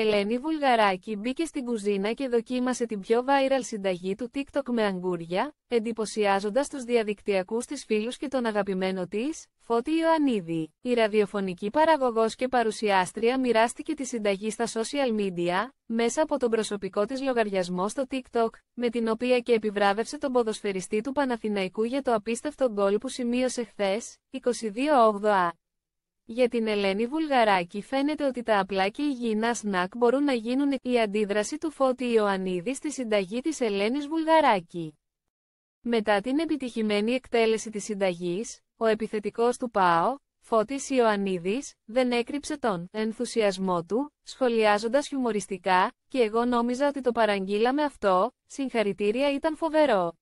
Ελένη Βουλγαράκη μπήκε στην κουζίνα και δοκίμασε την πιο viral συνταγή του TikTok με αγγούρια, εντυπωσιάζοντας τους διαδικτυακούς της φίλους και τον αγαπημένο της, Φώτη Ιωαννίδη. Η ραδιοφωνική παραγωγός και παρουσιάστρια μοιράστηκε τη συνταγή στα social media, μέσα από τον προσωπικό της λογαριασμό στο TikTok, με την οποία και επιβράβευσε τον ποδοσφαιριστή του Παναθηναϊκού για το απίστευτο γκολ που σημείωσε χθες, 22 για την Ελένη Βουλγαράκη φαίνεται ότι τα απλά και υγιεινά σνακ μπορούν να γίνουν η αντίδραση του Φώτη Ιωαννίδη στη συνταγή της Ελένης Βουλγαράκη. Μετά την επιτυχημένη εκτέλεση της συνταγής, ο επιθετικός του ΠΑΟ, Φώτης Ιωαννίδης, δεν έκρυψε τον ενθουσιασμό του, σχολιάζοντας χιουμοριστικά «και εγώ νόμιζα ότι το παραγγείλαμε αυτό, συγχαρητήρια ήταν φοβερό».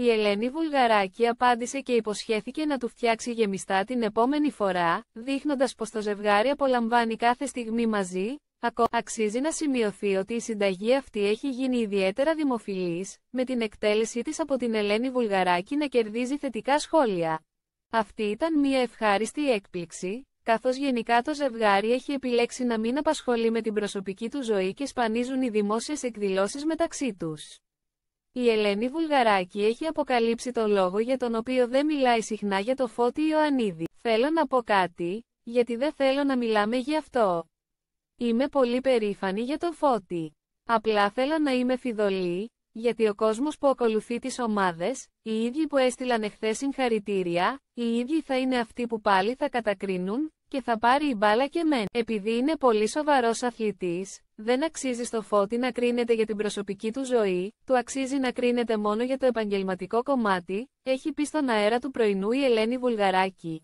Η Ελένης Βουλγαράκη απάντησε και υποσχέθηκε να του φτιάξει γεμιστά την επόμενη φορά, δείχνοντας πως το ζευγάρι απολαμβάνει κάθε στιγμή μαζί, ακόμα αξίζει να σημειωθεί ότι η συνταγή αυτή έχει γίνει ιδιαίτερα δημοφιλής, με την εκτέλεσή της από την Ελένη Βουλγαράκη να κερδίζει θετικά σχόλια. Αυτή ήταν μια ευχάριστη έκπληξη, καθώς γενικά το ζευγάρι έχει επιλέξει να μην απασχολεί με την προσωπική του ζωή και σπανίζουν οι δημόσιες εκδηλώσεις μεταξύ τους. Η Ελένη Βουλγαράκη έχει αποκαλύψει το λόγο για τον οποίο δεν μιλάει συχνά για το Φώτη Ιωαννίδη. Θέλω να πω κάτι, γιατί δεν θέλω να μιλάμε γι' αυτό. Είμαι πολύ περήφανη για το Φώτη. Απλά θέλω να είμαι φιδωλή, γιατί ο κόσμος που ακολουθεί τις ομάδες, οι ίδιοι που έστειλαν εχθές συγχαρητήρια, οι ίδιοι θα είναι αυτοί που πάλι θα κατακρίνουν, και θα πάρει η μπάλα και μεν. Επειδή είναι πολύ σοβαρός αθλητής, δεν αξίζει στο φώτι να κρίνεται για την προσωπική του ζωή, του αξίζει να κρίνεται μόνο για το επαγγελματικό κομμάτι, έχει πει στον αέρα του πρωινού η Ελένη Βουλγαράκη.